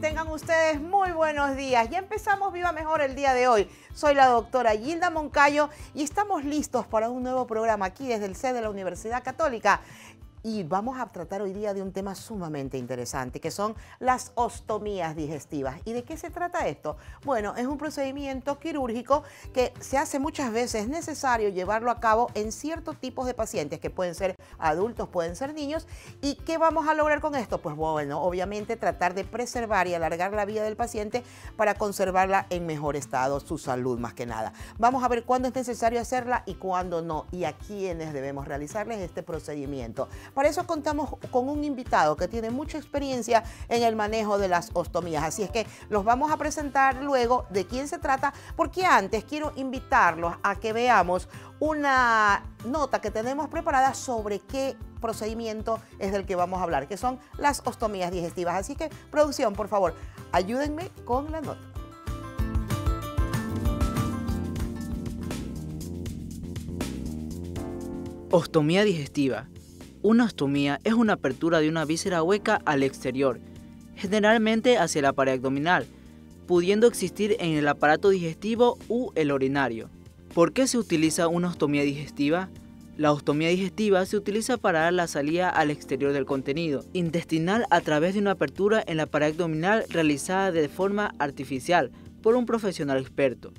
Tengan ustedes muy buenos días. y empezamos Viva Mejor el día de hoy. Soy la doctora Gilda Moncayo y estamos listos para un nuevo programa aquí desde el C de la Universidad Católica y vamos a tratar hoy día de un tema sumamente interesante, que son las ostomías digestivas. ¿Y de qué se trata esto? Bueno, es un procedimiento quirúrgico que se hace muchas veces necesario llevarlo a cabo en ciertos tipos de pacientes, que pueden ser adultos, pueden ser niños. ¿Y qué vamos a lograr con esto? Pues bueno, obviamente tratar de preservar y alargar la vida del paciente para conservarla en mejor estado, su salud más que nada. Vamos a ver cuándo es necesario hacerla y cuándo no, y a quiénes debemos realizarles este procedimiento. Para eso contamos con un invitado que tiene mucha experiencia en el manejo de las ostomías. Así es que los vamos a presentar luego de quién se trata, porque antes quiero invitarlos a que veamos una nota que tenemos preparada sobre qué procedimiento es del que vamos a hablar, que son las ostomías digestivas. Así que, producción, por favor, ayúdenme con la nota. Ostomía digestiva una ostomía es una apertura de una víscera hueca al exterior, generalmente hacia la pared abdominal, pudiendo existir en el aparato digestivo u el urinario. ¿Por qué se utiliza una ostomía digestiva? La ostomía digestiva se utiliza para dar la salida al exterior del contenido intestinal a través de una apertura en la pared abdominal realizada de forma artificial por un profesional experto.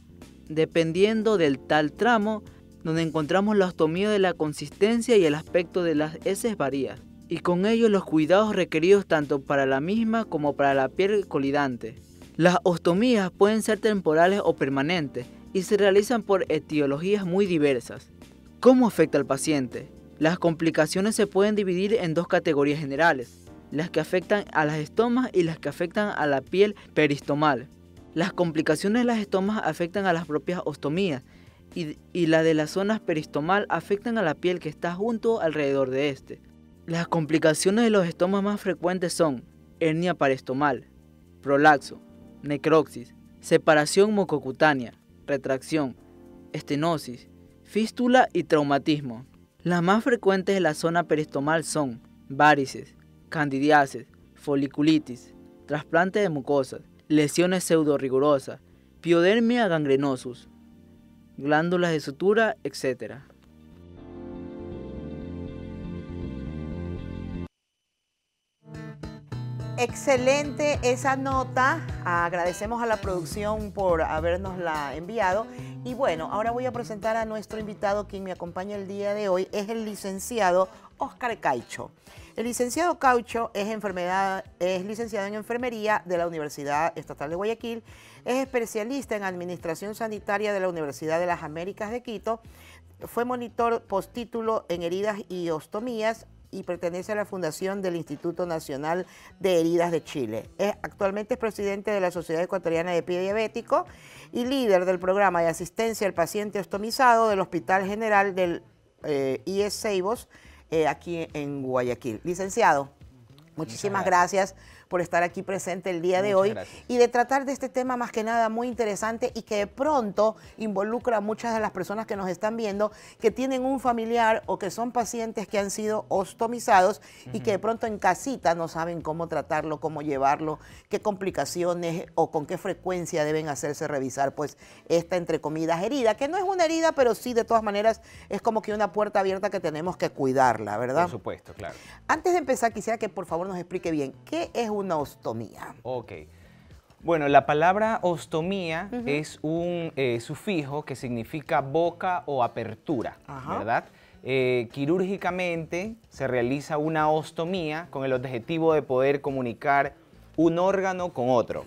Dependiendo del tal tramo, donde encontramos la ostomía de la consistencia y el aspecto de las heces varía, y con ello los cuidados requeridos tanto para la misma como para la piel colidante. Las ostomías pueden ser temporales o permanentes y se realizan por etiologías muy diversas. ¿Cómo afecta al paciente? Las complicaciones se pueden dividir en dos categorías generales, las que afectan a las estomas y las que afectan a la piel peristomal. Las complicaciones de las estomas afectan a las propias ostomías, y, la de las zonas peristomal afectan a la piel que está junto alrededor de este. Las complicaciones de los estomas más frecuentes son hernia peristomal, prolaxo, necroxis, separación mucocutánea, retracción, estenosis, fístula y traumatismo. Las más frecuentes de la zona peristomal son varices, candidiasis, foliculitis, trasplante de mucosas, lesiones pseudorigurosas, piodermia gangrenosus glándulas de sutura, etc. Excelente esa nota. Agradecemos a la producción por habernosla enviado. Y bueno, ahora voy a presentar a nuestro invitado, quien me acompaña el día de hoy, es el licenciado Oscar Caicho. El licenciado Caucho es, licenciado en enfermería de la Universidad Estatal de Guayaquil, es especialista en administración sanitaria de la Universidad de las Américas de Quito, fue monitor postítulo en heridas y ostomías y pertenece a la fundación del Instituto Nacional de Heridas de Chile. Es, actualmente es presidente de la Sociedad Ecuatoriana de Pie Diabético y líder del programa de asistencia al paciente ostomizado del Hospital General del eh, IES Seibos eh, aquí en Guayaquil. Licenciado, muchísimas gracias por estar aquí presente el día de hoy y de tratar de este tema más que nada muy interesante y que de pronto involucra a muchas de las personas que nos están viendo que tienen un familiar o que son pacientes que han sido ostomizados y que de pronto en casita no saben cómo tratarlo, cómo llevarlo, qué complicaciones o con qué frecuencia deben hacerse revisar pues esta entre comidas herida, que no es una herida, pero sí de todas maneras es como que una puerta abierta que tenemos que cuidarla, ¿verdad? Por supuesto, claro. Antes de empezar quisiera que por favor nos explique bien qué es una una ostomía. Ok. Bueno, la palabra ostomía es un eh, sufijo que significa boca o apertura, ¿verdad? Eh, quirúrgicamente se realiza una ostomía con el objetivo de poder comunicar un órgano con otro.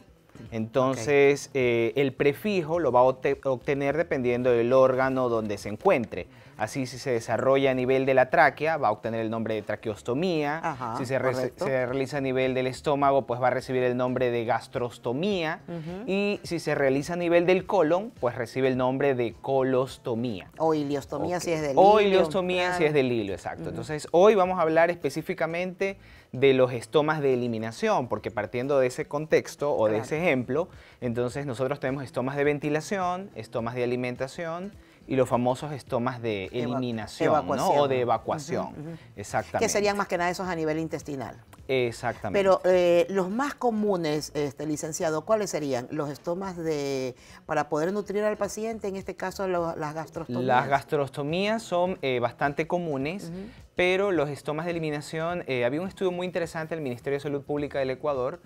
Entonces, eh, el prefijo lo va a obtener dependiendo del órgano donde se encuentre. Así, si se desarrolla a nivel de la tráquea, va a obtener el nombre de traqueostomía. si se, realiza a nivel del estómago, pues va a recibir el nombre de gastrostomía. Y si se realiza a nivel del colon, pues recibe el nombre de colostomía. O iliostomía si es del hilo. O iliostomía si es del hilo, exacto. Entonces, hoy vamos a hablar específicamente de los estomas de eliminación, porque partiendo de ese contexto o de ese ejemplo, entonces nosotros tenemos estomas de ventilación, estomas de alimentación, y los famosos estomas de eliminación o de evacuación. Exactamente. Que serían más que nada esos a nivel intestinal. Exactamente. Pero eh, los más comunes, este, licenciado, ¿cuáles serían? Los estomas de para poder nutrir al paciente, en este caso las gastrostomías. Las gastrostomías son eh, bastante comunes, pero los estomas de eliminación, eh, había un estudio muy interesante del Ministerio de Salud Pública del Ecuador,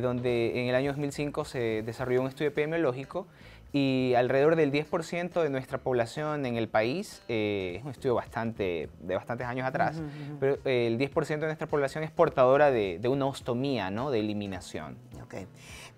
donde en el año 2005 se desarrolló un estudio epidemiológico y alrededor del 10% de nuestra población en el país, eh, es un estudio bastante, de bastantes años atrás, pero eh, el 10% de nuestra población es portadora de, una ostomía, ¿no? De eliminación.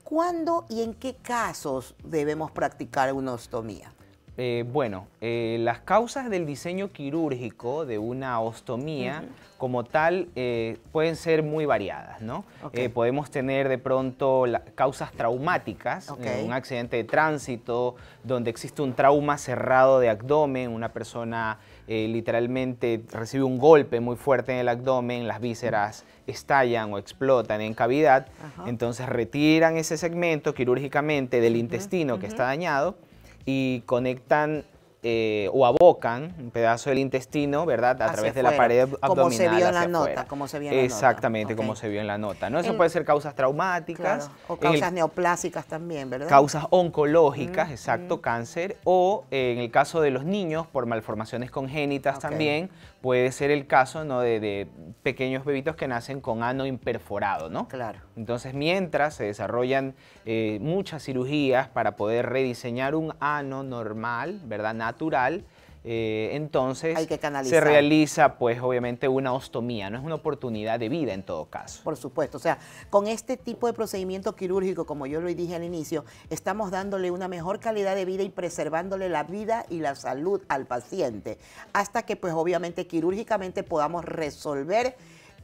¿Cuándo y en qué casos debemos practicar una ostomía? Eh, bueno, eh, las causas del diseño quirúrgico de una ostomía como tal eh, pueden ser muy variadas, ¿no? podemos tener de pronto causas traumáticas, un accidente de tránsito, donde existe un trauma cerrado de abdomen, una persona literalmente recibe un golpe muy fuerte en el abdomen, las vísceras estallan o explotan en cavidad, entonces retiran ese segmento quirúrgicamente del intestino que está dañado y conectan eh, o abocan un pedazo del intestino, ¿verdad? A través de la pared abdominal. Como se vio en la nota, como se vio Exactamente, como se vio en la nota. ¿no? Eso puede ser causas traumáticas. O causas neoplásicas también, ¿verdad? Causas oncológicas, mm, exacto, mm. cáncer. O eh, en el caso de los niños, por malformaciones congénitas también, puede ser el caso ¿no? de, pequeños bebitos que nacen con ano imperforado, ¿no? Claro. Entonces, mientras se desarrollan eh, muchas cirugías para poder rediseñar un ano normal, ¿verdad? Natural, eh, entonces se realiza pues obviamente una ostomía, no es una oportunidad de vida en todo caso. Por supuesto, o sea, con este tipo de procedimiento quirúrgico, como yo lo dije al inicio, estamos dándole una mejor calidad de vida y preservándole la vida y la salud al paciente, hasta que pues obviamente quirúrgicamente podamos resolver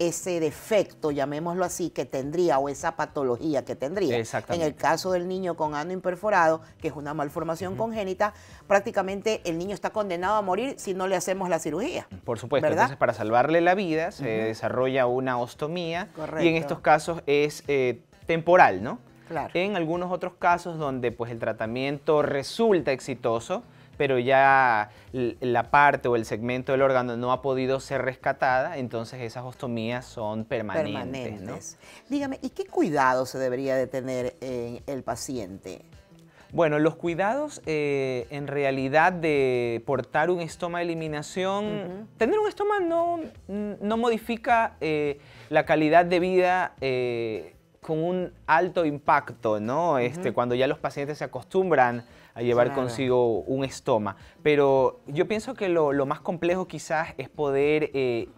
ese defecto, llamémoslo así, que tendría o esa patología que tendría. En el caso del niño con ano imperforado, que es una malformación congénita, prácticamente el niño está condenado a morir si no le hacemos la cirugía. Por supuesto, entonces para salvarle la vida se desarrolla una ostomía Correcto. y en estos casos es eh, temporal, ¿no? Claro. En algunos otros casos donde pues el tratamiento resulta exitoso, pero ya la parte o el segmento del órgano no ha podido ser rescatada, entonces esas ostomías son permanentes. permanentes. Dígame, ¿y qué cuidado se debería de tener en el paciente? Bueno, los cuidados eh, en realidad de portar un estoma de eliminación, tener un estoma no, no modifica eh, la calidad de vida eh, con un alto impacto, ¿no? Este, cuando ya los pacientes se acostumbran a llevar consigo un estoma. Pero yo pienso que lo, más complejo quizás es poder... Eh,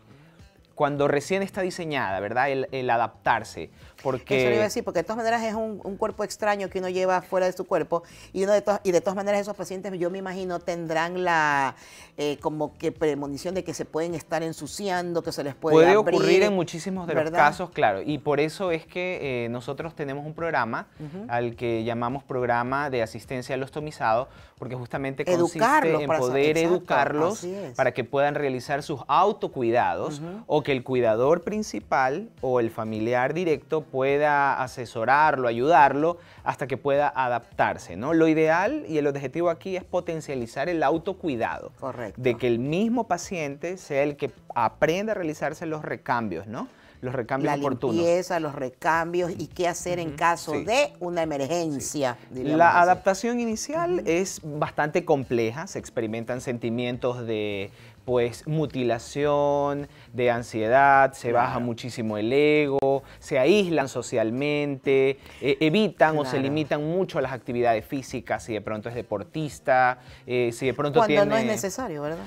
cuando recién está diseñada, ¿verdad? el, adaptarse. Porque... Eso lo iba a decir, porque de todas maneras es un, cuerpo extraño que uno lleva fuera de su cuerpo y, uno de y de todas maneras esos pacientes yo me imagino tendrán la eh, como que premonición de que se pueden estar ensuciando, que se les puede Puede ocurrir en muchísimos de los casos, claro, y por eso es que eh, nosotros tenemos un programa al que llamamos Programa de Asistencia al Ostomizado, porque justamente consiste en poder educarlos para que puedan realizar sus autocuidados o que el cuidador principal o el familiar directo pueda asesorarlo, ayudarlo, hasta que pueda adaptarse. ¿no? Lo ideal y el objetivo aquí es potencializar el autocuidado. Correcto. De que el mismo paciente sea el que aprenda a realizarse los recambios, ¿no? los recambios oportunos. La limpieza, los recambios y qué hacer en caso de una emergencia. La adaptación inicial es bastante compleja, se experimentan sentimientos de pues mutilación, de ansiedad, se baja muchísimo el ego, se aíslan socialmente, e, evitan o se limitan mucho las actividades físicas si de pronto es deportista, eh, si de pronto Cuando no es necesario, ¿verdad?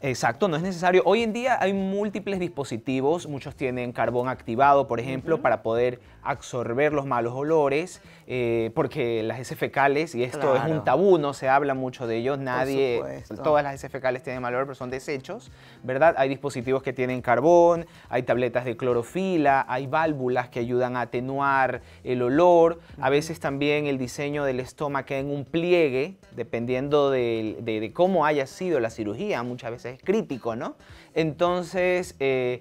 Exacto, no es necesario. Hoy en día hay múltiples dispositivos, muchos tienen carbón activado, por ejemplo, para poder absorber los malos olores, eh, porque las heces fecales, y esto es un tabú, no se habla mucho de ellos, nadie, todas las heces fecales tienen mal olor, pero son desechos, ¿verdad? Hay dispositivos que tienen carbón, hay tabletas de clorofila, hay válvulas que ayudan a atenuar el olor, a veces también el diseño del estómago en un pliegue, dependiendo de cómo haya sido la cirugía, muchas veces crítico, ¿no? Entonces, eh,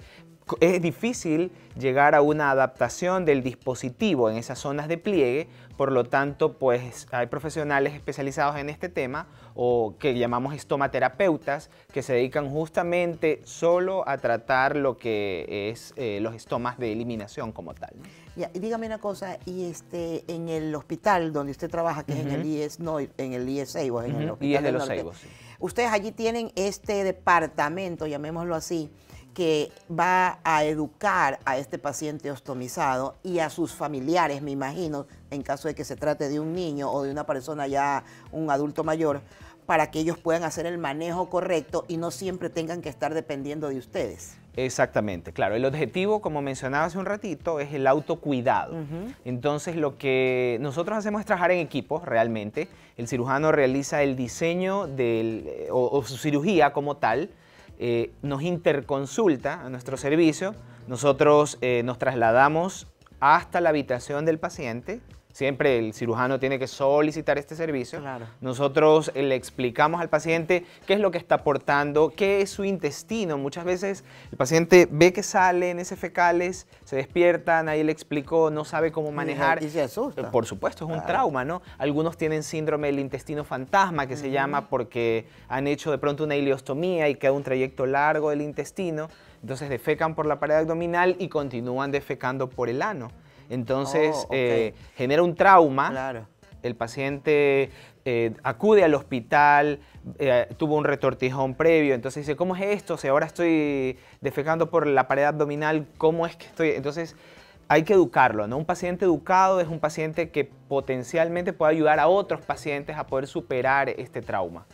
es difícil llegar a una adaptación del dispositivo en esas zonas de pliegue, por lo tanto, pues hay profesionales especializados en este tema o que llamamos estomaterapeutas que se dedican justamente solo a tratar lo que es eh, los estomas de eliminación como tal. y dígame una cosa, y este en el hospital donde usted trabaja, que es en el IES, no, en el IES e Seibo en el hospital. IES de los Seibos, Ustedes allí tienen este departamento, llamémoslo así, que va a educar a este paciente ostomizado y a sus familiares, me imagino, en caso de que se trate de un niño o de una persona ya, un adulto mayor, para que ellos puedan hacer el manejo correcto y no siempre tengan que estar dependiendo de ustedes. Exactamente, claro. El objetivo, como mencionaba hace un ratito, es el autocuidado. Entonces, lo que nosotros hacemos es trabajar en equipo, realmente. El cirujano realiza el diseño del, eh, o, su cirugía como tal, eh, nos interconsulta a nuestro servicio, nosotros eh, nos trasladamos hasta la habitación del paciente, Siempre el cirujano tiene que solicitar este servicio. Nosotros le explicamos al paciente qué es lo que está aportando, qué es su intestino. Muchas veces el paciente ve que salen ese fecales, se despierta, nadie le explicó, no sabe cómo manejar. Y se asusta. Eh, por supuesto, es un trauma, ¿no? Algunos tienen síndrome del intestino fantasma, que se llama porque han hecho de pronto una ileostomía y queda un trayecto largo del intestino. Entonces defecan por la pared abdominal y continúan defecando por el ano. Entonces, oh, eh, genera un trauma. El paciente eh, acude al hospital, eh, tuvo un retortijón previo, entonces dice, ¿cómo es esto? si ahora estoy defecando por la pared abdominal, ¿cómo es que estoy? Entonces, hay que educarlo, ¿no? Un paciente educado es un paciente que potencialmente puede ayudar a otros pacientes a poder superar este trauma.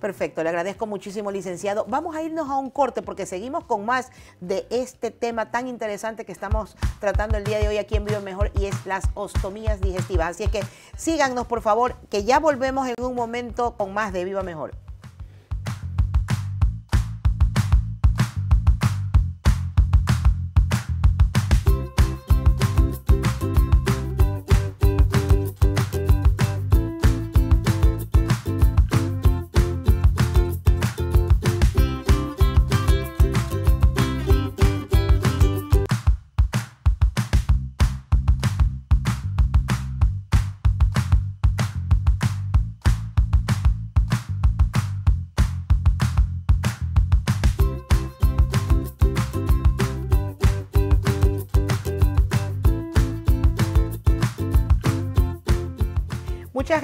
Perfecto, le agradezco muchísimo, licenciado. Vamos a irnos a un corte porque seguimos con más de este tema tan interesante que estamos tratando el día de hoy aquí en Viva Mejor y es las ostomías digestivas. Así que síganos, por favor, que ya volvemos en un momento con más de Viva Mejor.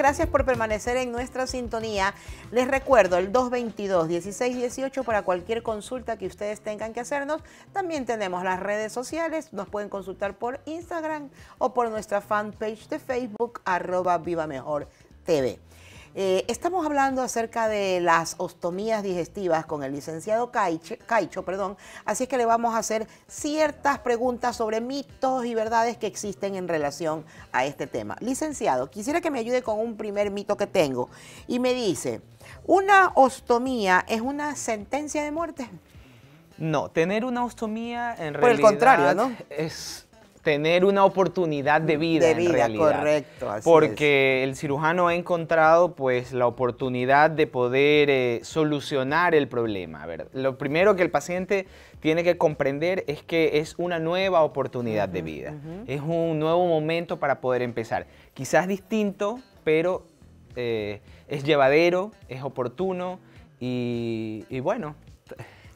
gracias por permanecer en nuestra sintonía. Les recuerdo el 222-1618 para cualquier consulta que ustedes tengan que hacernos. También tenemos las redes sociales, nos pueden consultar por Instagram o por nuestra fanpage de Facebook, arroba TV. Eh, estamos hablando acerca de las ostomías digestivas con el licenciado Caicho, Caicho, perdón, así es que le vamos a hacer ciertas preguntas sobre mitos y verdades que existen en relación a este tema. Licenciado, quisiera que me ayude con un primer mito que tengo y me dice, ¿una ostomía es una sentencia de muerte? No, tener una ostomía en Por el contrario, ¿no? es tener una oportunidad de vida. De en realidad, correcto. porque el cirujano ha encontrado pues la oportunidad de poder eh, solucionar el problema. Lo primero que el paciente tiene que comprender es que es una nueva oportunidad de vida. Es un nuevo momento para poder empezar. Quizás distinto, pero eh, es llevadero, es oportuno y, y bueno.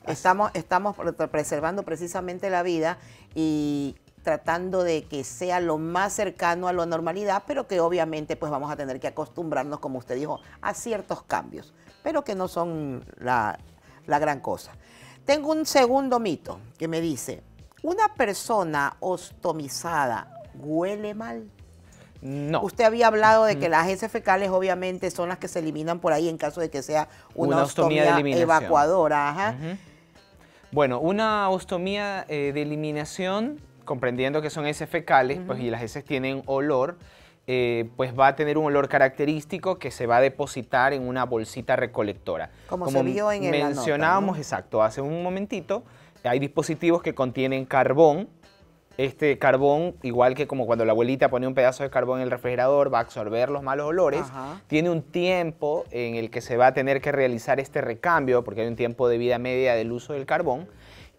Estamos, estamos preservando precisamente la vida y tratando de que sea lo más cercano a la normalidad, pero que obviamente pues vamos a tener que acostumbrarnos, como usted dijo, a ciertos cambios, pero que no son la, gran cosa. Tengo un segundo mito que me dice, ¿una persona ostomizada huele mal? No. Usted había hablado de que las heces fecales obviamente son las que se eliminan por ahí en caso de que sea una, ostomía, evacuadora. Ajá. Bueno, una ostomía eh, de eliminación comprendiendo que son heces fecales, pues y las heces tienen olor, eh, pues va a tener un olor característico que se va a depositar en una bolsita recolectora. Como, se vio en Mencionábamos, exacto, hace un momentito, hay dispositivos que contienen carbón, este carbón, igual que como cuando la abuelita pone un pedazo de carbón en el refrigerador, va a absorber los malos olores, tiene un tiempo en el que se va a tener que realizar este recambio, porque hay un tiempo de vida media del uso del carbón,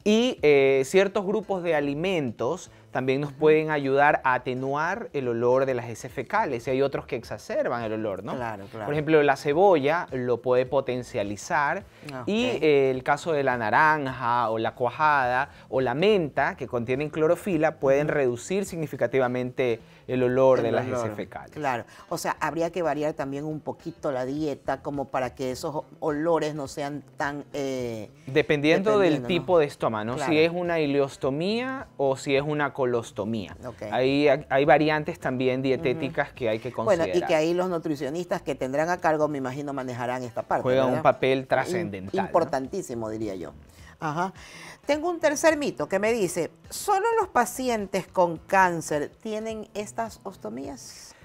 y eh, ciertos grupos de alimentos también nos pueden ayudar a atenuar el olor de las heces fecales. Y hay otros que exacerban el olor, ¿no? Claro, claro. Por ejemplo, la cebolla lo puede potencializar ah, y el caso de la naranja o la cuajada o la menta, que contienen clorofila, pueden reducir significativamente el olor de las heces fecales. Claro, o sea, habría que variar también un poquito la dieta como para que esos olores no sean tan... Eh, dependiendo, del tipo de estómago, ¿no? Si es una ileostomía o si es una colostomía. Hay, variantes también dietéticas que hay que considerar. Bueno, y que ahí los nutricionistas que tendrán a cargo, me imagino, manejarán esta parte. Juega un papel trascendental. Importantísimo, diría yo. Ajá. Tengo un tercer mito que me dice, ¿solo los pacientes con cáncer tienen estas ostomías?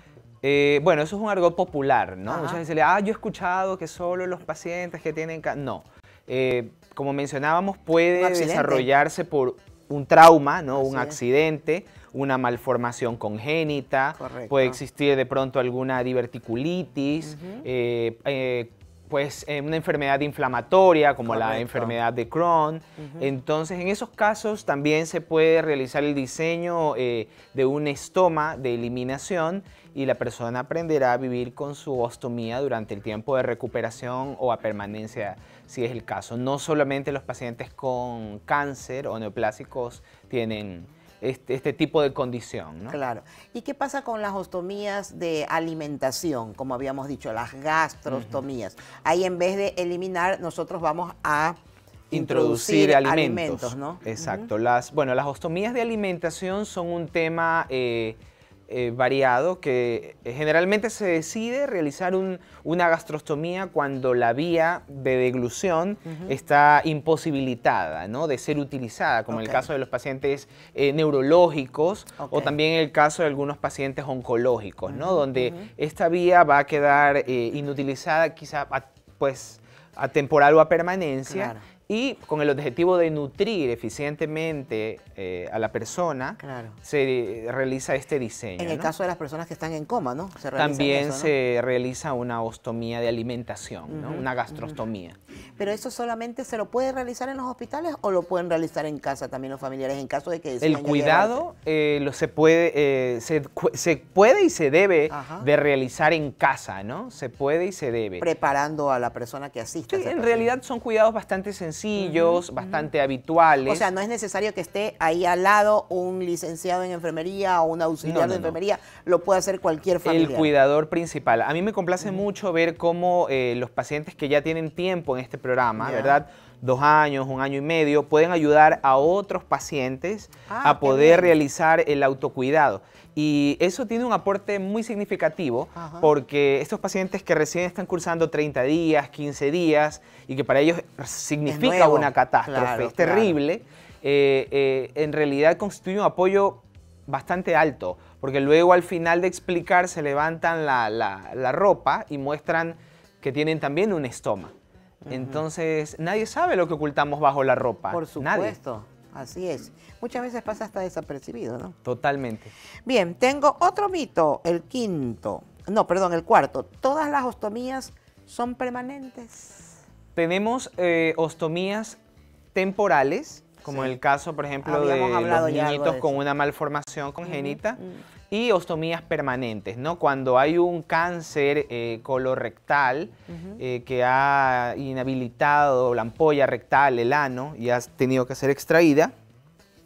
Eh, bueno, eso es un argot popular, ¿no? Muchas veces le, ah, yo he escuchado que solo los pacientes que tienen cáncer... No. Eh, como mencionábamos, puede desarrollarse por un trauma, ¿no? un accidente, una malformación congénita, puede existir de pronto alguna diverticulitis, eh, eh, pues eh, una enfermedad inflamatoria como la enfermedad de Crohn. Entonces, en esos casos también se puede realizar el diseño de un estoma de eliminación y la persona aprenderá a vivir con su ostomía durante el tiempo de recuperación o a permanencia si es el caso. No solamente los pacientes con cáncer o neoplásicos tienen este, este tipo de condición. Claro. ¿Y qué pasa con las ostomías de alimentación, como habíamos dicho, las gastrostomías? Ahí en vez de eliminar, nosotros vamos a introducir, alimentos. ¿no? Exacto. bueno, las ostomías de alimentación son un tema... Eh, eh, variado que eh, generalmente se decide realizar una gastrostomía cuando la vía de deglución está imposibilitada ¿no? de ser utilizada, como en el caso de los pacientes eh, neurológicos o también en el caso de algunos pacientes oncológicos, donde esta vía va a quedar inutilizada quizá pues a temporal o a permanencia y con el objetivo de nutrir eficientemente eh, a la persona, se eh, realiza este diseño. En el caso de las personas que están en coma, ¿no? También se realiza una ostomía de alimentación, ¿no? una gastrostomía. Pero eso solamente se lo puede realizar en los hospitales o lo pueden realizar en casa también los familiares en caso de que... El cuidado eh, lo se, puede, se, puede y se debe de realizar en casa, ¿no? Se puede y se debe. Preparando a la persona que asiste. en realidad son cuidados bastante sencillos sencillos, bastante habituales. O sea, no es necesario que esté ahí al lado un licenciado en enfermería o un auxiliar de enfermería, lo puede hacer cualquier familia. El cuidador principal. A mí me complace mucho ver cómo eh, los pacientes que ya tienen tiempo en este programa, ¿verdad? dos años, un año y medio, pueden ayudar a otros pacientes ah, a poder realizar el autocuidado. Y eso tiene un aporte muy significativo porque estos pacientes que recién están cursando 30 días, 15 días y que para ellos significa una catástrofe, es terrible, eh, eh, en realidad constituye un apoyo bastante alto porque luego al final de explicar se levantan la, ropa y muestran que tienen también un estoma. Entonces, nadie sabe lo que ocultamos bajo la ropa. Por supuesto. Nadie. Así es. Muchas veces pasa hasta desapercibido, ¿no? Totalmente. Bien, tengo otro mito, el quinto. No, perdón, el cuarto. Todas las ostomías son permanentes. Tenemos eh, ostomías temporales, como en el caso, por ejemplo, de los niñitos con una malformación congénita y ostomías permanentes, ¿no? Cuando hay un cáncer eh, colorectal eh, que ha inhabilitado la ampolla rectal, el ano, y ha tenido que ser extraída,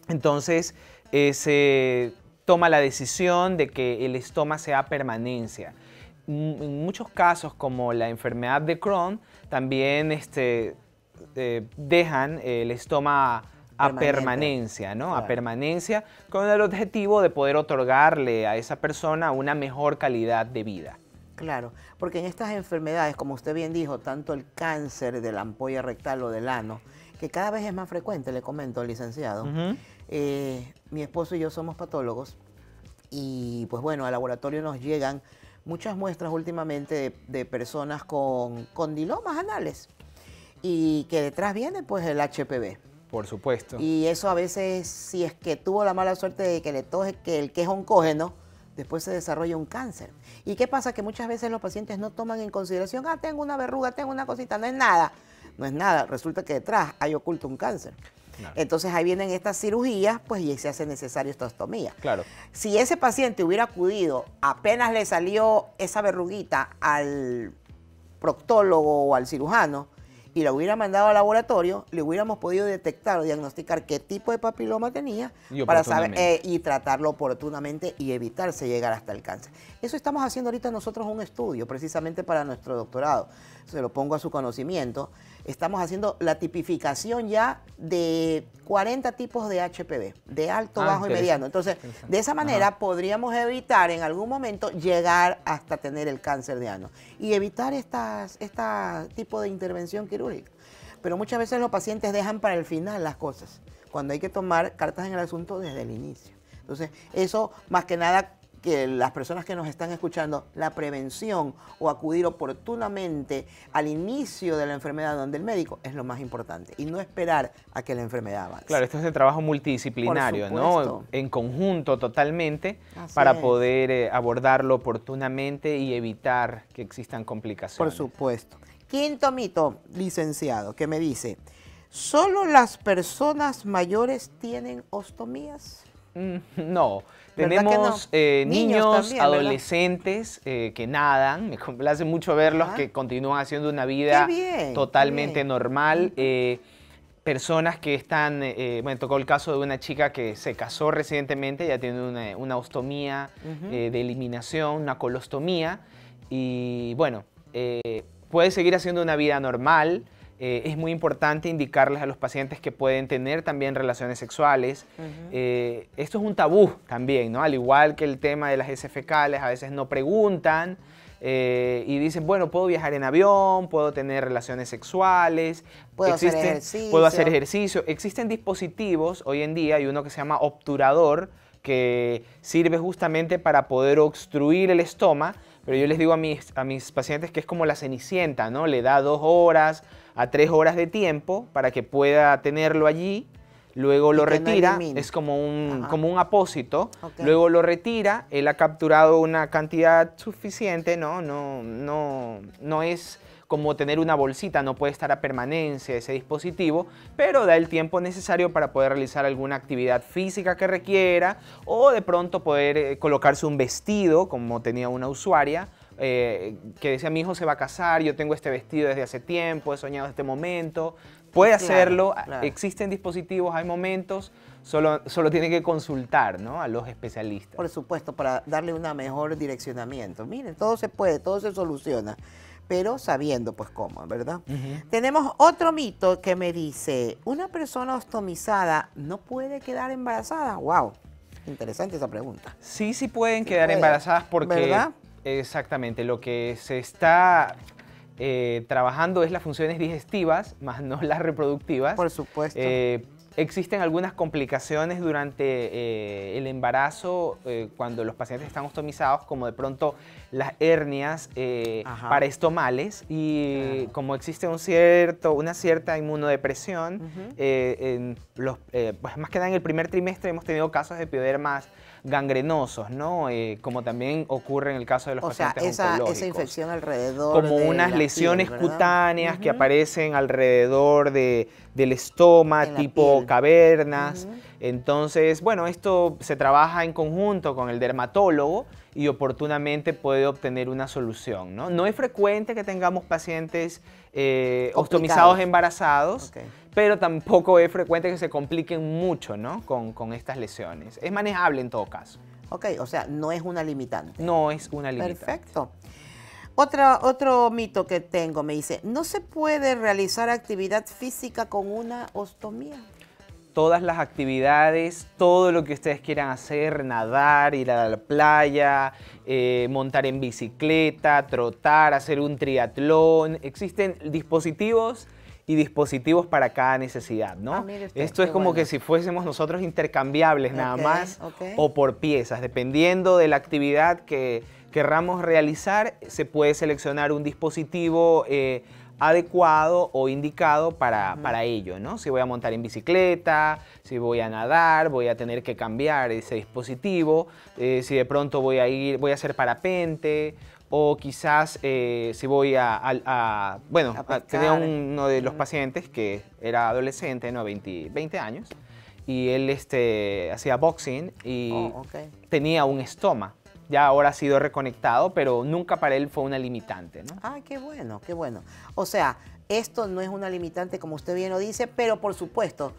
entonces eh, se toma la decisión de que el estoma sea permanencia. En muchos casos, como la enfermedad de Crohn, también este, dejan el estoma a permanencia, ¿no? A permanencia con el objetivo de poder otorgarle a esa persona una mejor calidad de vida. Claro, porque en estas enfermedades, como usted bien dijo, tanto el cáncer de la ampolla rectal o del ano, que cada vez es más frecuente, le comento, licenciado, eh, mi esposo y yo somos patólogos y pues bueno, al laboratorio nos llegan muchas muestras últimamente de, personas con dilomas anales y que detrás viene pues el HPV. Por supuesto. Y eso a veces, si es que tuvo la mala suerte de que le toque que el que es oncógeno, después se desarrolla un cáncer. ¿Y qué pasa? Que muchas veces los pacientes no toman en consideración, ah, tengo una verruga, tengo una cosita, no es nada. No es nada, resulta que detrás hay oculto un cáncer. Entonces ahí vienen estas cirugías, pues y se hace necesario ostomía. Claro. Si ese paciente hubiera acudido, apenas le salió esa verruguita al proctólogo o al cirujano, y la hubiera mandado al laboratorio, le hubiéramos podido detectar o diagnosticar qué tipo de papiloma tenía para saber eh, y tratarlo oportunamente y evitarse llegar hasta el cáncer. Eso estamos haciendo ahorita nosotros un estudio precisamente para nuestro doctorado. Se lo pongo a su conocimiento estamos haciendo la tipificación ya de 40 tipos de HPV, de alto, ah, bajo y mediano. Entonces, de esa manera podríamos evitar en algún momento llegar hasta tener el cáncer de ano y evitar estas, este tipo de intervención quirúrgica. Pero muchas veces los pacientes dejan para el final las cosas, cuando hay que tomar cartas en el asunto desde el inicio. Entonces, eso más que nada que las personas que nos están escuchando, la prevención o acudir oportunamente al inicio de la enfermedad donde el médico es lo más importante y no esperar a que la enfermedad avance. Claro, esto es un trabajo multidisciplinario, ¿no? En conjunto totalmente para poder eh, abordarlo oportunamente y evitar que existan complicaciones. Por supuesto. Quinto mito, licenciado, que me dice, ¿solo las personas mayores tienen ostomías? Mm, no, tenemos eh, niños, adolescentes eh, que nadan, me complace mucho verlos, que continúan haciendo una vida totalmente normal. Eh, personas que están, bueno, tocó el caso de una chica que se casó recientemente, ya tiene una, ostomía de eliminación, una colostomía, y bueno, puede seguir haciendo una vida normal, eh, es muy importante indicarles a los pacientes que pueden tener también relaciones sexuales. Eh, esto es un tabú también, ¿no? Al igual que el tema de las heces fecales, a veces no preguntan eh, y dicen, bueno, puedo viajar en avión, puedo tener relaciones sexuales, puedo, hacer, ejercicio. Existen dispositivos hoy en día, hay uno que se llama obturador, que sirve justamente para poder obstruir el estómago, pero yo les digo a mis, a mis pacientes que es como la cenicienta, ¿no? Le da dos horas, a tres horas de tiempo para que pueda tenerlo allí. Luego lo retira, es como un, como un apósito. Luego lo retira, él ha capturado una cantidad suficiente, ¿no? No, no, no es como tener una bolsita, no puede estar a permanencia ese dispositivo, pero da el tiempo necesario para poder realizar alguna actividad física que requiera o de pronto poder eh, colocarse un vestido, como tenía una usuaria, eh, que decía mi hijo se va a casar, yo tengo este vestido desde hace tiempo, he soñado este momento. Puede hacerlo, existen dispositivos, hay momentos, solo, solo tiene que consultar ¿no? a los especialistas. Por supuesto, para darle un mejor direccionamiento. Miren, todo se puede, todo se soluciona, pero sabiendo pues cómo, ¿verdad? Tenemos otro mito que me dice, una persona ostomizada no puede quedar embarazada. ¡Wow! Interesante esa pregunta. Sí, sí pueden quedar embarazadas porque ¿verdad? Exactamente, lo que se está eh, trabajando es las funciones digestivas, más no las reproductivas. Por supuesto. Eh, existen algunas complicaciones durante eh, el embarazo cuando los pacientes están ostomizados, como de pronto las hernias estomales. y como existe un cierto, una cierta inmunodepresión, los, pues, más que nada en el primer trimestre hemos tenido casos de más gangrenosos, ¿no? Eh, como también ocurre en el caso de los pacientes sea, esa, esa infección alrededor. Como unas lesiones cutáneas que aparecen alrededor del estómago, tipo cavernas. Entonces, bueno, esto se trabaja en conjunto con el dermatólogo y oportunamente puede obtener una solución. No, no es frecuente que tengamos pacientes eh, embarazados. Okay pero tampoco es frecuente que se compliquen mucho ¿no? con, estas lesiones. Es manejable en todo caso. Ok, o sea, no es una limitante. No es una limitante. Perfecto. Otra, otro mito que tengo me dice, ¿no se puede realizar actividad física con una ostomía? Todas las actividades, todo lo que ustedes quieran hacer, nadar, ir a la playa, eh, montar en bicicleta, trotar, hacer un triatlón, existen dispositivos y dispositivos para cada necesidad, ¿no? Ah, Esto es como que si fuésemos nosotros intercambiables nada más o por piezas, dependiendo de la actividad que querramos realizar, se puede seleccionar un dispositivo eh, adecuado o indicado para, ello, ¿no? Si voy a montar en bicicleta, si voy a nadar, voy a tener que cambiar ese dispositivo, eh, si de pronto voy a ir, voy a hacer parapente, o quizás eh, si voy a, bueno, tenía uno de los pacientes que era adolescente, no, 20, años, y él este, hacía boxing y oh, tenía un estoma. Ya ahora ha sido reconectado, pero nunca para él fue una limitante, ¿no? Ah, qué bueno, qué bueno. O sea, esto no es una limitante, como usted bien lo dice, pero por supuesto,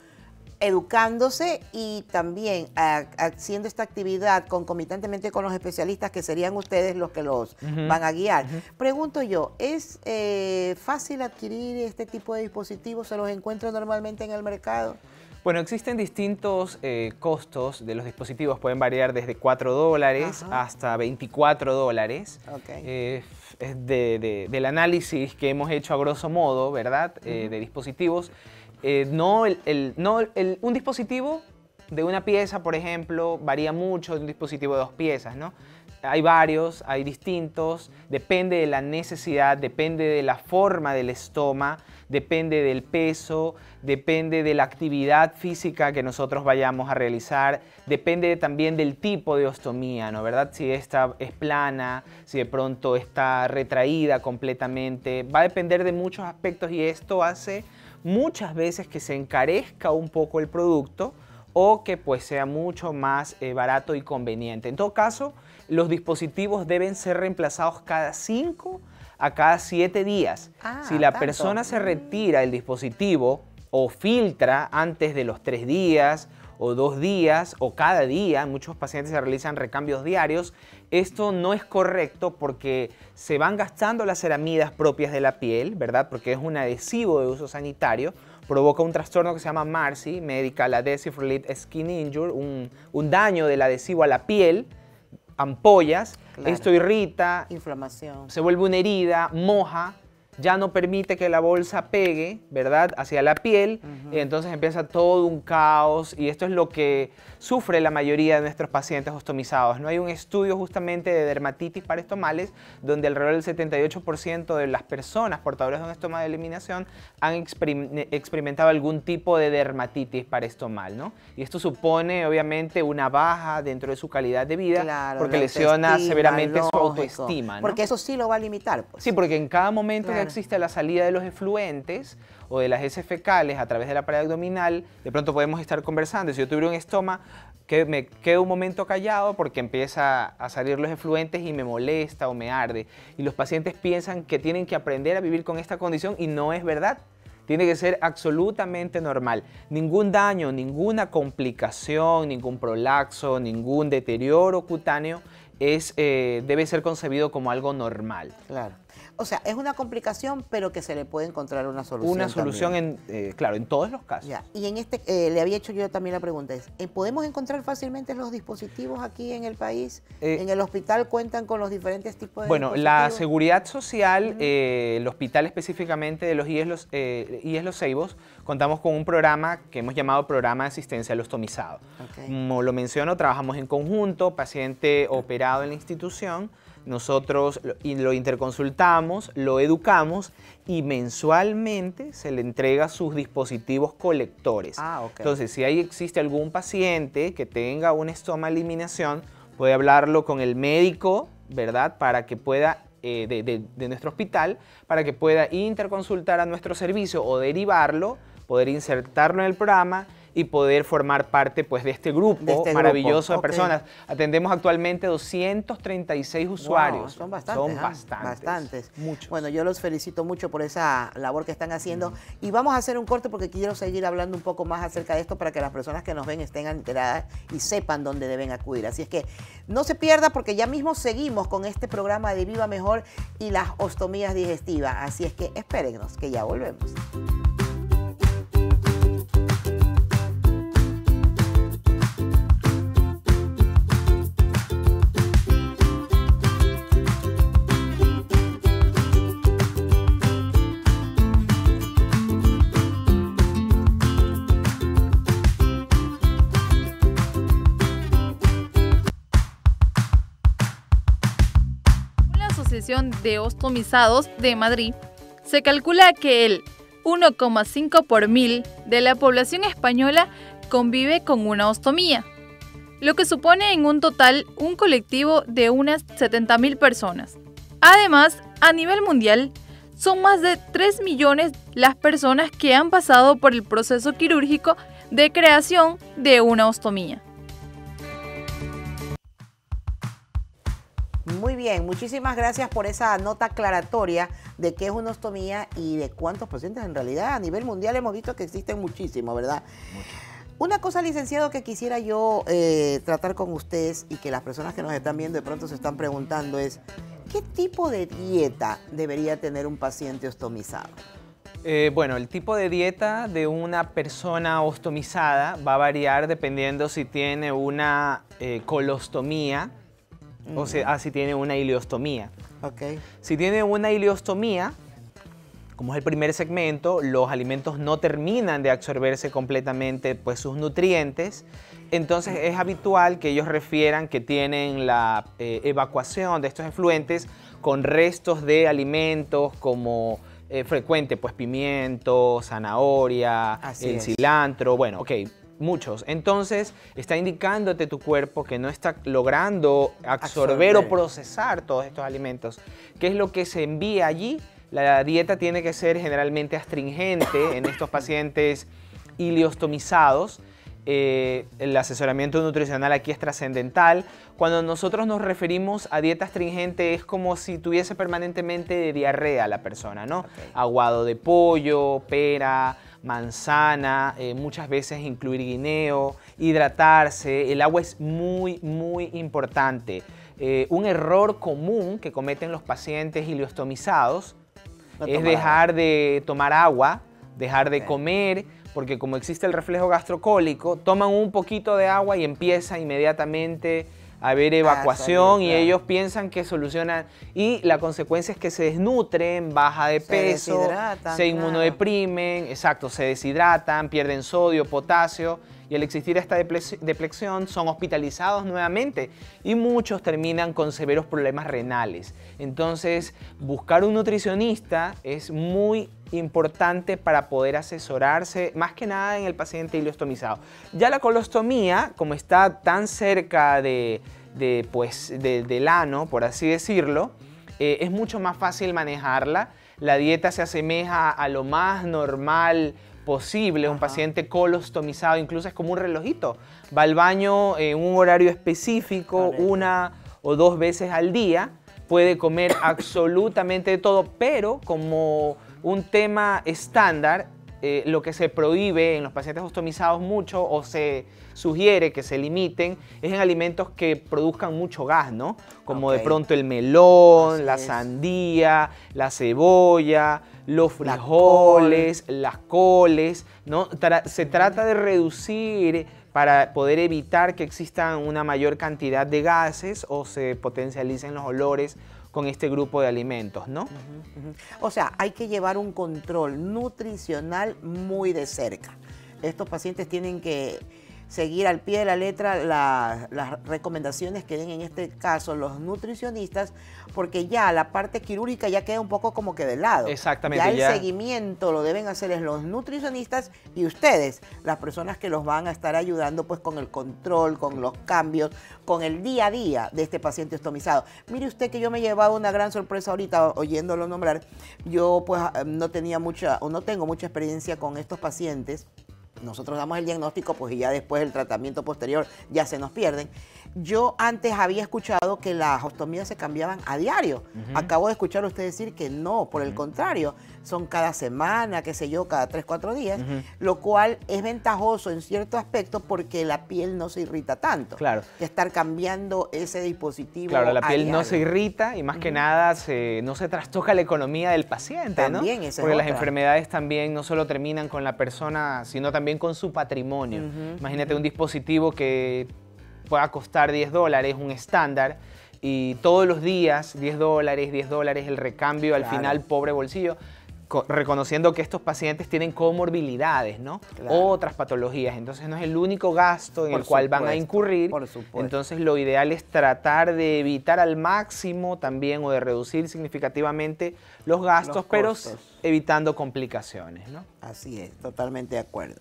educándose y también haciendo esta actividad concomitantemente con los especialistas que serían ustedes los que los van a guiar. Pregunto yo, ¿es eh, fácil adquirir este tipo de dispositivos? ¿Se los encuentra normalmente en el mercado? Bueno, existen distintos eh, costos de los dispositivos, pueden variar desde 4 dólares hasta 24 dólares. Eh, es del análisis que hemos hecho a grosso modo, ¿verdad? de dispositivos eh, no, el, un dispositivo de una pieza, por ejemplo, varía mucho de un dispositivo de dos piezas, ¿no? Hay varios, hay distintos, depende de la necesidad, depende de la forma del estoma, depende del peso, depende de la actividad física que nosotros vayamos a realizar, depende también del tipo de ostomía, ¿no? ¿Verdad? Si esta es plana, si de pronto está retraída completamente, va a depender de muchos aspectos y esto hace muchas veces que se encarezca un poco el producto o que pues sea mucho más eh, barato y conveniente. En todo caso, los dispositivos deben ser reemplazados cada 5 a cada 7 días. Ah, si la persona se retira el dispositivo o filtra antes de los 3 días o 2 días o cada día, muchos pacientes se realizan recambios diarios, esto no es correcto porque se van gastando las ceramidas propias de la piel, ¿verdad? Porque es un adhesivo de uso sanitario, provoca un trastorno que se llama Marcy, Medical Adhesive Skin Injury, un, daño del adhesivo a la piel, ampollas, esto irrita, inflamación, se vuelve una herida, moja, ya no permite que la bolsa pegue, ¿verdad? Hacia la piel, y entonces empieza todo un caos y esto es lo que sufre la mayoría de nuestros pacientes ostomizados. ¿no? Hay un estudio justamente de dermatitis para estomales donde alrededor del 78% de las personas portadoras de un estoma de eliminación han experimentado algún tipo de dermatitis parestomal. ¿no? Y esto supone obviamente una baja dentro de su calidad de vida porque lesiona severamente su autoestima. Porque eso sí lo va a limitar. Pues. Sí, porque en cada momento que existe la salida de los efluentes, o de las heces fecales a través de la pared abdominal, de pronto podemos estar conversando. Si yo tuviera un estoma, que me quedo un momento callado porque empieza a salir los efluentes y me molesta o me arde. Y los pacientes piensan que tienen que aprender a vivir con esta condición y no es verdad. Tiene que ser absolutamente normal. Ningún daño, ninguna complicación, ningún prolaxo, ningún deterioro cutáneo es, eh, debe ser concebido como algo normal. Claro o sea, es una complicación, pero que se le puede encontrar una solución. Una solución, eh, claro, en todos los casos. Y en este, eh, le había hecho yo también la pregunta, eh, ¿podemos encontrar fácilmente los dispositivos aquí en el país? ¿En el hospital cuentan con los diferentes tipos de Bueno, la seguridad social, el hospital específicamente de los IES Los, los Ceibos, contamos con un programa que hemos llamado Programa de Asistencia al Ostomizado. Como lo menciono, trabajamos en conjunto, paciente operado en la institución, nosotros lo interconsultamos, lo educamos y mensualmente se le entrega sus dispositivos colectores. Ah, Entonces, si ahí existe algún paciente que tenga un estoma eliminación, puede hablarlo con el médico, ¿verdad? Para que pueda eh, de, de nuestro hospital, para que pueda interconsultar a nuestro servicio o derivarlo, poder insertarlo en el programa y poder formar parte pues, de este grupo este maravilloso de personas. Atendemos actualmente 236 usuarios. son bastantes. Son bastantes. ¿ah? Bueno, yo los felicito mucho por esa labor que están haciendo. Mm. Y vamos a hacer un corte porque quiero seguir hablando un poco más acerca de esto para que las personas que nos ven estén enteradas y sepan dónde deben acudir. Así es que no se pierda porque ya mismo seguimos con este programa de Viva Mejor y las ostomías digestivas. Así es que espérennos, que ya volvemos. de Ostomizados de Madrid, se calcula que el 1,5 por mil de la población española convive con una ostomía, lo que supone en un total un colectivo de unas 70.000 personas. Además, a nivel mundial, son más de 3 millones las personas que han pasado por el proceso quirúrgico de creación de una ostomía. Muy bien, muchísimas gracias por esa nota aclaratoria de qué es una ostomía y de cuántos pacientes en realidad a nivel mundial hemos visto que existen muchísimos, ¿verdad? Una cosa, licenciado, que quisiera yo eh, tratar con ustedes y que las personas que nos están viendo de pronto se están preguntando es, ¿qué tipo de dieta debería tener un paciente ostomizado? Eh, bueno, el tipo de dieta de una persona ostomizada va a variar dependiendo si tiene una eh, colostomía, o sea, ah, si tiene una ileostomía. Ok. Si tiene una ileostomía, como es el primer segmento, los alimentos no terminan de absorberse completamente pues, sus nutrientes. Entonces es habitual que ellos refieran que tienen la eh, evacuación de estos efluentes con restos de alimentos como eh, frecuente, pues pimiento, zanahoria, cilantro, bueno, ok, muchos. Entonces, está indicándote tu cuerpo que no está logrando absorber, o procesar todos estos alimentos. ¿Qué es lo que se envía allí? La dieta tiene que ser generalmente astringente en estos pacientes iliostomizados. Eh, el asesoramiento nutricional aquí es trascendental. Cuando nosotros nos referimos a dieta astringente es como si tuviese permanentemente diarrea la persona, ¿no? Aguado de pollo, pera, manzana, eh, muchas veces incluir guineo, hidratarse. El agua es muy, muy importante. Eh, un error común que cometen los pacientes ileostomizados es dejar de tomar agua, dejar de comer, porque como existe el reflejo gastrocólico, toman un poquito de agua y empieza inmediatamente haber ah, evacuación y ellos piensan que solucionan y la consecuencia es que se desnutren, baja de peso, se inmunodeprimen, exacto, se deshidratan, pierden sodio, potasio y al existir esta deplexión son hospitalizados nuevamente y muchos terminan con severos problemas renales. Entonces, buscar un nutricionista es muy importante para poder asesorarse más que nada en el paciente ileostomizado. Ya la colostomía, como está tan cerca de, pues, del ano, por así decirlo, eh, es mucho más fácil manejarla. La dieta se asemeja a lo más normal posible, un paciente colostomizado, incluso es como un relojito, va al baño en un horario específico, una o dos veces al día, puede comer absolutamente todo, pero como un tema estándar, eh, lo que se prohíbe en los pacientes ostomizados mucho o se sugiere que se limiten es en alimentos que produzcan mucho gas, Como de pronto el melón, la sandía, la cebolla, los frijoles, las coles, ¿no? se trata de reducir para poder evitar que exista una mayor cantidad de gases o se potencialicen los olores con este grupo de alimentos, ¿no? O sea, hay que llevar un control nutricional muy de cerca. Estos pacientes tienen que seguir al pie de la letra las recomendaciones que den en este caso los nutricionistas porque ya la parte quirúrgica ya queda un poco como que de lado. Exactamente. Ya el seguimiento lo deben hacer los nutricionistas y ustedes, las personas que los van a estar ayudando pues con el control, con los cambios, con el día a día de este paciente estomizado. Mire usted que yo me llevaba una gran sorpresa ahorita oyéndolo nombrar. Yo pues eh, no tenía mucha o no tengo mucha experiencia con estos pacientes nosotros damos el diagnóstico, pues y ya después el tratamiento posterior ya se nos pierden. Yo antes había escuchado que las ostomías se cambiaban a diario. Acabo de escuchar usted decir que no, por el contrario, son cada semana, qué sé yo, cada 3, 4 días, lo cual es ventajoso en cierto aspecto porque la piel no se irrita tanto. Claro. Que estar cambiando ese dispositivo. Claro, la piel no se irrita y más que nada no se trastoca la economía del paciente, ¿no? Porque las enfermedades también no solo terminan con la persona, sino también con su patrimonio. Imagínate un dispositivo que pueda costar 10 dólares, un estándar, y todos los días 10 dólares, 10 dólares, el recambio, al final pobre bolsillo reconociendo que estos pacientes tienen comorbilidades, ¿no? Otras patologías. Entonces no es el único gasto en el cual van a incurrir. Por supuesto. Entonces lo ideal es tratar de evitar al máximo también o de reducir significativamente los gastos, pero evitando complicaciones, ¿no? Así es, totalmente de acuerdo.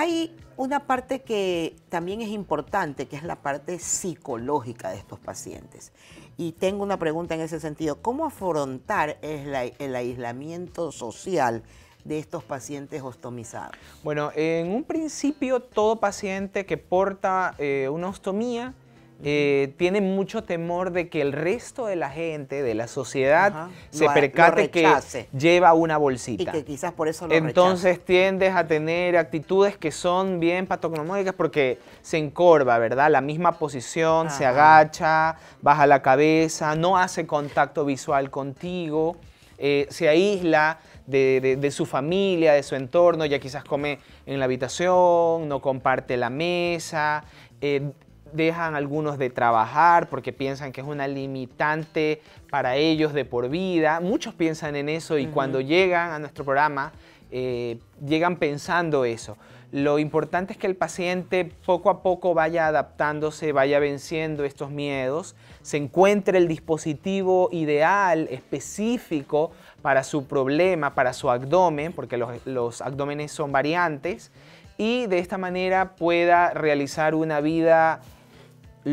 Hay una parte que también es importante, que es la parte psicológica de estos pacientes. Y tengo una pregunta en ese sentido. ¿Cómo afrontar el, aislamiento social de estos pacientes ostomizados? Bueno, en un principio todo paciente que porta eh, una ostomía eh, tiene mucho temor de que el resto de la gente, de la sociedad, se percate que lleva una bolsita. Y que quizás por eso lo Entonces tiendes a tener actitudes que son bien patognomónicas porque se encorva, ¿verdad? La misma posición, se agacha, baja la cabeza, no hace contacto visual contigo, eh, se aísla. De, su familia, de su entorno, ya quizás come en la habitación, no comparte la mesa, eh, dejan algunos de trabajar porque piensan que es una limitante para ellos de por vida. Muchos piensan en eso y cuando llegan a nuestro programa eh, llegan pensando eso. Lo importante es que el paciente poco a poco vaya adaptándose, vaya venciendo estos miedos, se encuentre el dispositivo ideal, específico para su problema, para su abdomen, porque los, los son variantes, y de esta manera pueda realizar una vida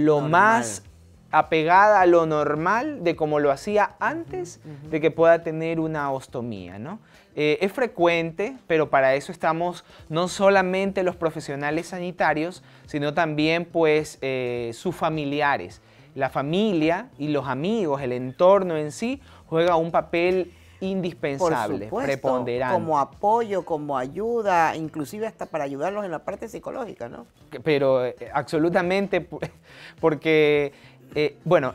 lo más apegada a lo normal de como lo hacía antes de que pueda tener una ostomía, ¿no? Eh, es frecuente, pero para eso estamos no solamente los profesionales sanitarios, sino también pues eh, sus familiares. La familia y los amigos, el entorno en sí, juega un papel indispensable, Como apoyo, como ayuda, inclusive hasta para ayudarlos en la parte psicológica, ¿no? Pero eh, absolutamente, porque, eh, bueno,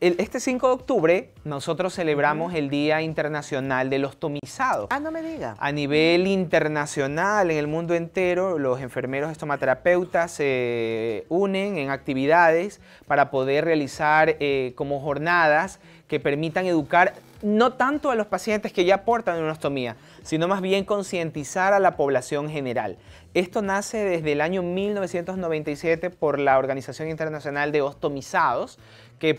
este 5 de octubre nosotros celebramos el Día Internacional de los Tomizados. Ah, no me diga. A nivel internacional, en el mundo entero, los enfermeros estomaterapeutas se unen en actividades para poder realizar eh, como jornadas que permitan educar no tanto a los pacientes que ya portan una ostomía, sino más bien concientizar a la población general. Esto nace desde el año 1997 por la Organización Internacional de Ostomizados, que,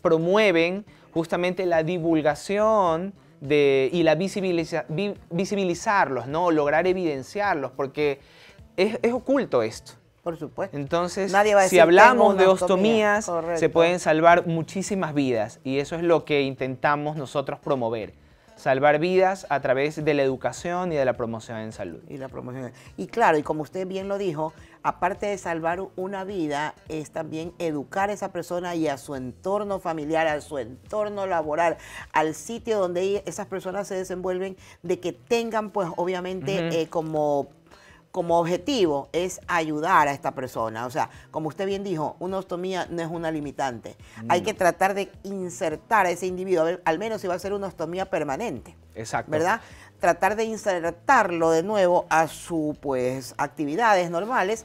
promueven justamente la divulgación y la visibilizarlos, ¿no? lograr evidenciarlos, porque es oculto esto. Por supuesto. Entonces, si hablamos de ostomías, se pueden salvar muchísimas vidas y eso es lo que intentamos nosotros promover. Salvar vidas a través de la educación y de la promoción en salud. Y la promoción. Y claro, y como usted bien lo dijo, aparte de salvar una vida, es también educar a esa persona y a su entorno familiar, a su entorno laboral, al sitio donde esas personas se desenvuelven, de que tengan, pues obviamente, eh, como como objetivo es ayudar a esta persona. O sea, como usted bien dijo, una ostomía no es una limitante. Hay que tratar de insertar a ese individuo, al menos si va a ser una ostomía permanente. Exacto. ¿Verdad? Tratar de insertarlo de nuevo a sus pues, actividades normales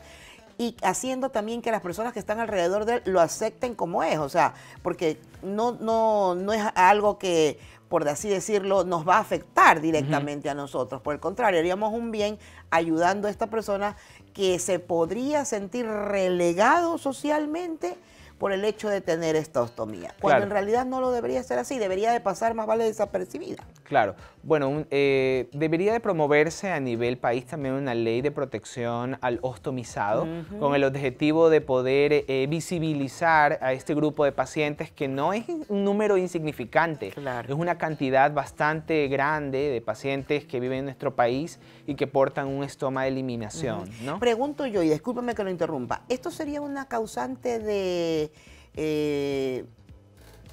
y haciendo también que las personas que están alrededor de él lo acepten como es. O sea, porque no, no, no es algo que por así decirlo, nos va a afectar directamente a nosotros. Por el contrario, haríamos un bien ayudando a esta persona que se podría sentir relegado socialmente por el hecho de tener esta ostomía. Cuando en realidad no lo debería ser así, debería de pasar más vale desapercibida. Claro. Bueno, eh, debería de promoverse a nivel país también una ley de protección al ostomizado con el objetivo de poder eh, visibilizar a este grupo de pacientes que no es un número insignificante. Es una cantidad bastante grande de pacientes que viven en nuestro país y que portan un estoma de eliminación. Pregunto yo, y discúlpame que lo interrumpa, ¿esto sería una causante de... Eh,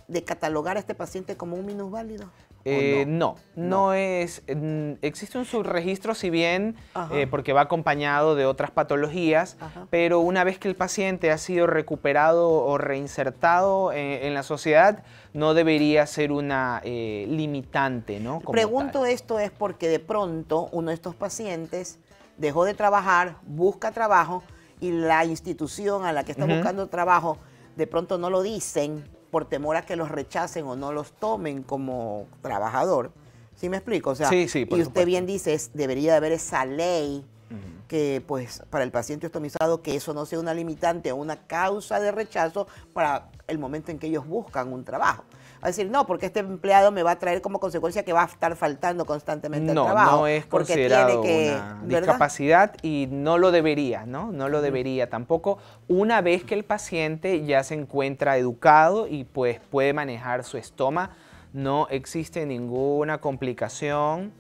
de catalogar a este paciente como un minusválido? Eh, no? no? es. Mm, existe un subregistro, si bien, eh, porque va acompañado de otras patologías, pero una vez que el paciente ha sido recuperado o reinsertado eh, en, la sociedad, no debería ser una limitante, ¿no? Pregunto esto es porque de pronto uno de estos pacientes dejó de trabajar, busca trabajo y la institución a la que está buscando trabajo de pronto no lo dicen por temor a que los rechacen o no los tomen como trabajador. ¿Sí me explico? O sea, y usted bien dice, debería haber esa ley que pues para el paciente estomizado que eso no sea una limitante o una causa de rechazo para el momento en que ellos buscan un trabajo a decir, no, porque este empleado me va a traer como consecuencia que va a estar faltando constantemente no, trabajo. No, es porque tiene una discapacidad y no lo debería, ¿no? No lo debería tampoco una vez que el paciente ya se encuentra educado y pues puede manejar su estoma, no existe ninguna complicación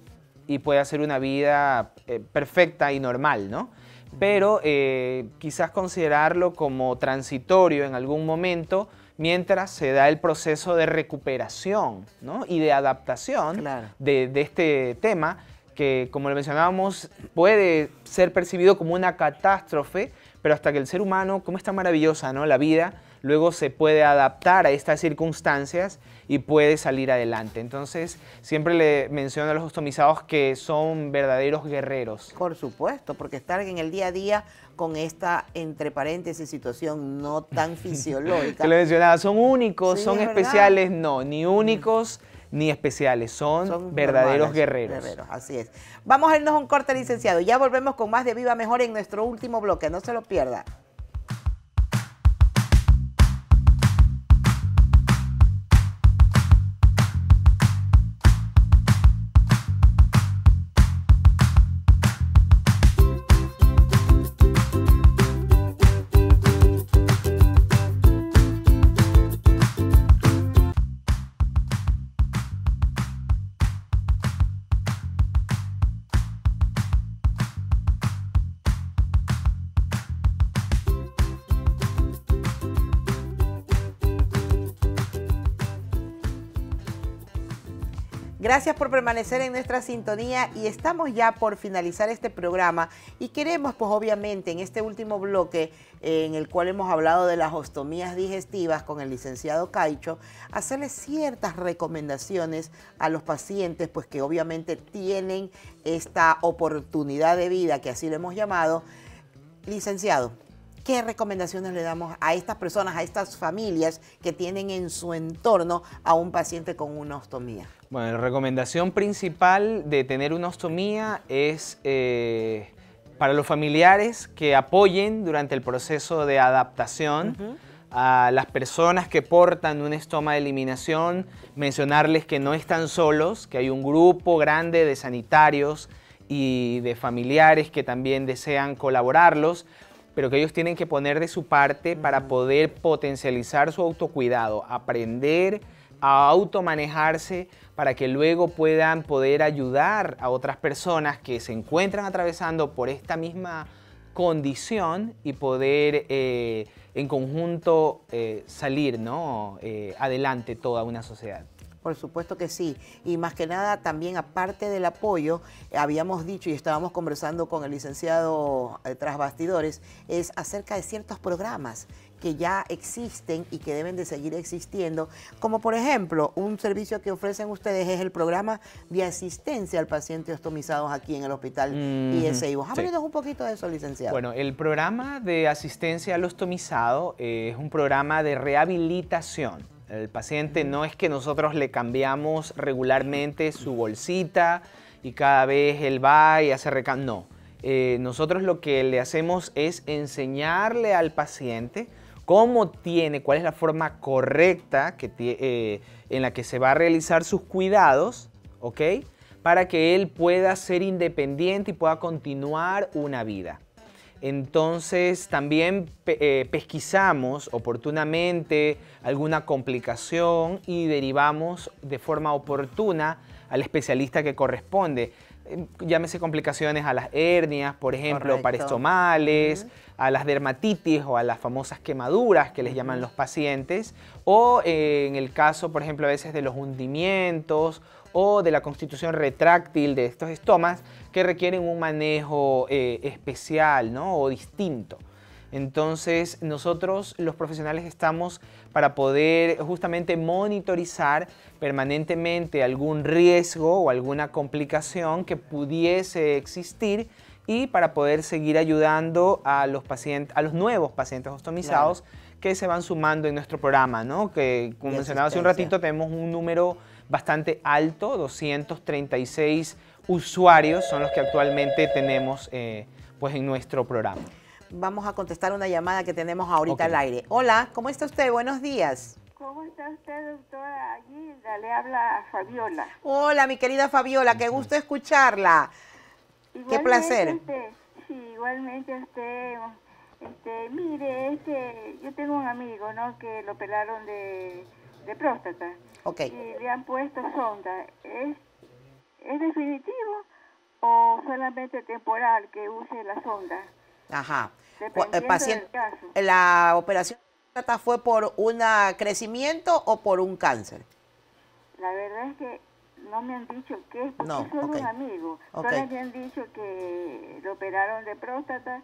y puede hacer una vida eh, perfecta y normal, ¿no? Pero eh, quizás considerarlo como transitorio en algún momento, mientras se da el proceso de recuperación y de adaptación de, este tema que, como lo mencionábamos, puede ser percibido como una catástrofe, pero hasta que el ser humano, como está maravillosa ¿no? la vida, luego se puede adaptar a estas circunstancias y puede salir adelante. Entonces, siempre le menciono a los customizados que son verdaderos guerreros. Por supuesto, porque estar en el día a día con esta, entre paréntesis, situación no tan fisiológica. Te lo mencionaba, son únicos, son especiales, no, ni mm. únicos. ni especiales, son, son verdaderos guerreros. guerreros. Así es. Vamos a irnos a un corte, licenciado. Ya volvemos con más de Viva Mejor en nuestro último bloque, no se lo pierda. Gracias por permanecer en nuestra sintonía y estamos ya por finalizar este programa y queremos pues obviamente en este último bloque eh, en el cual hemos hablado de las ostomías digestivas con el licenciado Caicho, hacerle ciertas recomendaciones a los pacientes pues que obviamente tienen esta oportunidad de vida que así lo hemos llamado. Licenciado, ¿Qué recomendaciones le damos a estas personas, a estas familias que tienen en su entorno a un paciente con una ostomía? Bueno, la recomendación principal de tener una ostomía es eh, para los familiares que apoyen durante el proceso de adaptación. a las personas que portan un estoma de eliminación, mencionarles que no están solos, que hay un grupo grande de sanitarios y de familiares que también desean colaborarlos pero que ellos tienen que poner de su parte para poder potencializar su autocuidado, aprender a automanejarse para que luego puedan poder ayudar a otras personas que se encuentran atravesando por esta misma condición y poder eh, en conjunto eh, salir eh, adelante toda una sociedad. Por supuesto que sí. Y más que nada, también aparte del apoyo, eh, habíamos dicho y estábamos conversando con el licenciado eh, tras bastidores, es acerca de ciertos programas que ya existen y que deben de seguir existiendo, como por ejemplo un servicio que ofrecen ustedes es el programa de asistencia al paciente ostomizado aquí en el hospital mm, ¿Vos Háblenos un poquito de eso, licenciado. Bueno, el programa de asistencia al ostomizado es un programa de rehabilitación el paciente no es que nosotros le cambiamos regularmente su bolsita y cada vez él va y hace recambio. No, eh, nosotros lo que le hacemos es enseñarle al paciente cómo tiene, cuál es la forma correcta eh, en la que se va a realizar sus cuidados, ¿ok? Para que él pueda ser independiente y pueda continuar una vida. Entonces también eh, pesquisamos oportunamente alguna complicación y derivamos de forma oportuna al especialista que corresponde. Eh, llámese complicaciones a las hernias, por ejemplo, para estomales, a las dermatitis o a las famosas quemaduras que les llaman los pacientes, o eh, en el caso, por ejemplo, a veces de los hundimientos o de la constitución retráctil de estos estomas que requieren un manejo eh, especial ¿no? o distinto. Entonces nosotros los profesionales estamos para poder justamente monitorizar permanentemente algún riesgo o alguna complicación que pudiese existir y para poder seguir ayudando a los pacientes, a los nuevos pacientes ostomizados que se van sumando en nuestro programa, Que como mencionaba hace un ratito tenemos un número bastante alto, 236 usuarios son los que actualmente tenemos eh, pues en nuestro programa. Vamos a contestar una llamada que tenemos ahorita al aire. Hola, ¿cómo está usted? Buenos días. ¿Cómo está usted, doctora? Allí le habla Fabiola. Hola, mi querida Fabiola, qué gusto escucharla. qué placer. igualmente usted. Este, mire, que yo tengo un amigo, ¿no? Que lo pelaron de de próstata. Okay. Y le han puesto sonda. ¿Es, definitivo o solamente temporal que use la sonda? Ajá. El eh, paciente, ¿La operación fue por un ah, crecimiento o por un cáncer? La verdad es que no me han dicho qué, porque no, un amigo. Solo me han dicho que lo operaron de próstata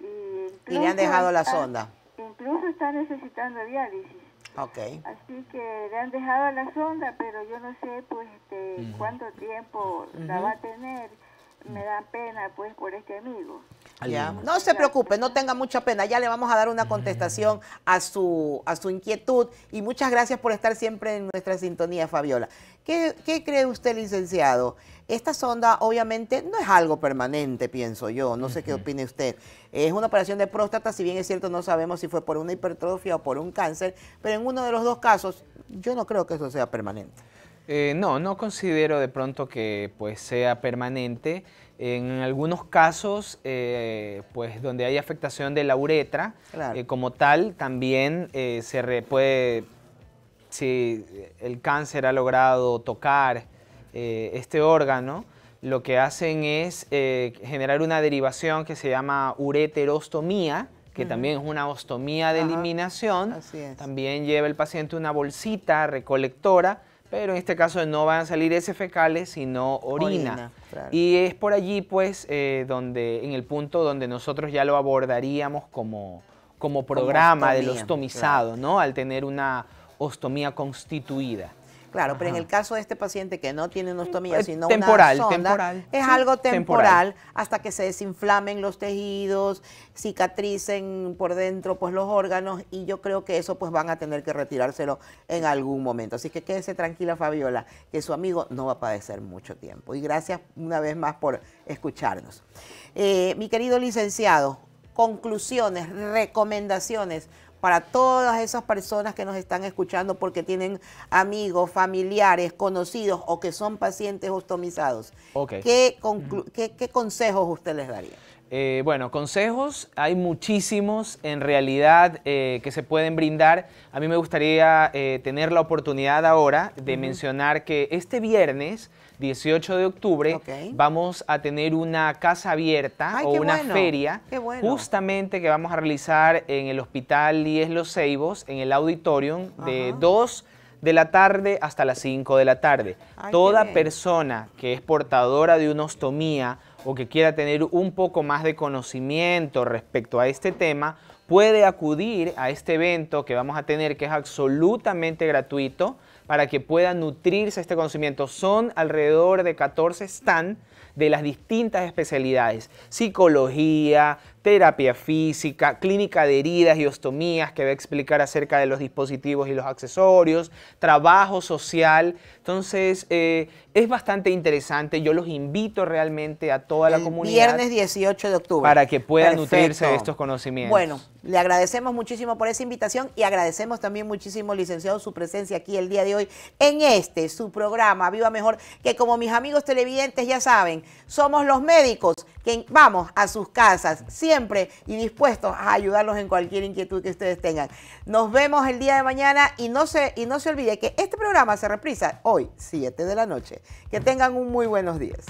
y, le han dejado la sonda. Incluso está necesitando diálisis. Okay. Así que le han dejado a la sonda, pero yo no sé pues este, cuánto tiempo la va a tener. Me da pena pues por este amigo. No se preocupe, no tenga mucha pena, ya le vamos a dar una contestación a su, a su inquietud y muchas gracias por estar siempre en nuestra sintonía, Fabiola. ¿Qué, cree usted, licenciado? Esta sonda obviamente no es algo permanente, pienso yo, no sé qué opine usted. Es una operación de próstata, si bien es cierto no sabemos si fue por una hipertrofia o por un cáncer, pero en uno de los dos casos yo no creo que eso sea permanente. Eh, no, no considero de pronto que pues sea permanente. En algunos casos, eh, pues donde hay afectación de la uretra, eh, como tal, también eh, se puede, si el cáncer ha logrado tocar este órgano, lo que hacen es generar una derivación que se llama ureterostomía, que también es una ostomía de eliminación. También lleva el paciente una bolsita recolectora pero en este caso no van a salir heces fecales, sino orina. Y es por allí, pues, eh, donde, en el punto donde nosotros ya lo abordaríamos como, programa del ostomizado, ¿no? Al tener una ostomía constituida. Claro, pero en el caso de este paciente que no tiene una ostomía, eh, sino una sonda, es algo temporal, hasta que se desinflamen los tejidos, cicatricen por dentro pues los órganos y yo creo que eso pues van a tener que retirárselo en algún momento. Así que quédese tranquila Fabiola, que su amigo no va a padecer mucho tiempo. Y gracias una vez más por escucharnos. Eh, mi querido licenciado, conclusiones, recomendaciones para todas esas personas que nos están escuchando porque tienen amigos, familiares, conocidos o que son pacientes ostomizados. qué, consejos usted les daría? Eh, bueno, consejos hay muchísimos en realidad eh, que se pueden brindar. A mí me gustaría eh, tener la oportunidad ahora de mencionar que este viernes 18 de octubre, vamos a tener una casa abierta o una feria, justamente que vamos a realizar en el Hospital 10 Los Ceibos, en el auditorium, de 2 de la tarde hasta las 5 de la tarde. Toda persona que es portadora de una ostomía o que quiera tener un poco más de conocimiento respecto a este tema, puede acudir a este evento que vamos a tener, que es absolutamente gratuito para que puedan nutrirse este conocimiento. Son alrededor de 14 stand de las distintas especialidades, psicología, terapia física, clínica de heridas y ostomías, que va a explicar acerca de los dispositivos y los accesorios, trabajo social. Entonces, eh, es bastante interesante. Yo los invito realmente a toda la comunidad. Viernes 18 de octubre. Para que puedan nutrirse de estos conocimientos. Bueno, le agradecemos muchísimo por esa invitación y agradecemos también muchísimo, licenciado, su presencia aquí el día de hoy en este, su programa Viva Mejor, que como mis amigos televidentes ya saben, somos los médicos que vamos a sus casas siempre y dispuestos a ayudarlos en cualquier inquietud que ustedes tengan. Nos vemos el día de mañana y no se, y no se olvide que este programa se reprisa hoy, 7 de la noche. Que tengan un muy buenos días.